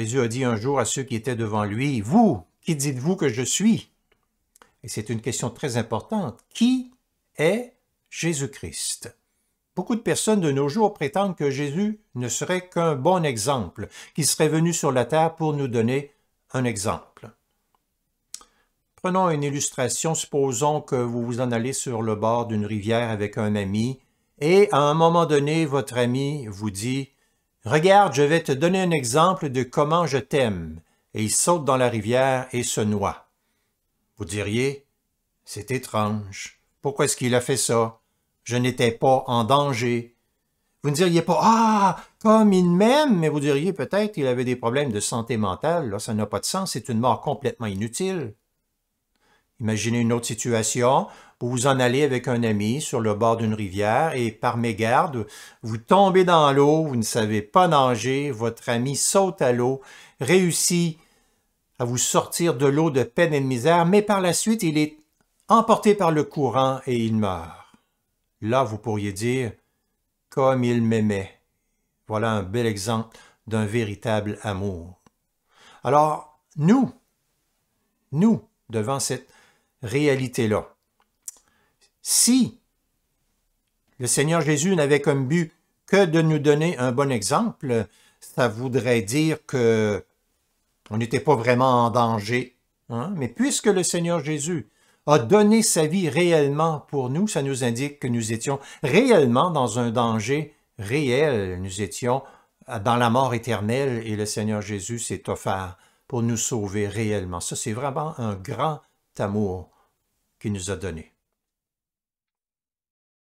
Jésus a dit un jour à ceux qui étaient devant lui, Vous, qui dites-vous que je suis Et c'est une question très importante. Qui est Jésus-Christ Beaucoup de personnes de nos jours prétendent que Jésus ne serait qu'un bon exemple, qu'il serait venu sur la terre pour nous donner un exemple. Prenons une illustration. Supposons que vous vous en allez sur le bord d'une rivière avec un ami et à un moment donné, votre ami vous dit Regarde, je vais te donner un exemple de comment je t'aime. Et il saute dans la rivière et se noie. Vous diriez, c'est étrange. Pourquoi est-ce qu'il a fait ça? Je n'étais pas en danger. Vous ne diriez pas, ah, comme il m'aime, mais vous diriez peut-être qu'il avait des problèmes de santé mentale. Là, ça n'a pas de sens, c'est une mort complètement inutile. Imaginez une autre situation. Vous vous en allez avec un ami sur le bord d'une rivière et par mégarde, vous tombez dans l'eau, vous ne savez pas nager, votre ami saute à l'eau, réussit à vous sortir de l'eau de peine et de misère, mais par la suite il est emporté par le courant et il meurt. Là, vous pourriez dire, comme il m'aimait. Voilà un bel exemple d'un véritable amour. Alors, nous, nous, devant cette réalité-là. Si le Seigneur Jésus n'avait comme but que de nous donner un bon exemple, ça voudrait dire que on n'était pas vraiment en danger. Hein? Mais puisque le Seigneur Jésus a donné sa vie réellement pour nous, ça nous indique que nous étions réellement dans un danger réel. Nous étions dans la mort éternelle et le Seigneur Jésus s'est offert pour nous sauver réellement. Ça, c'est vraiment un grand amour qui nous a donné.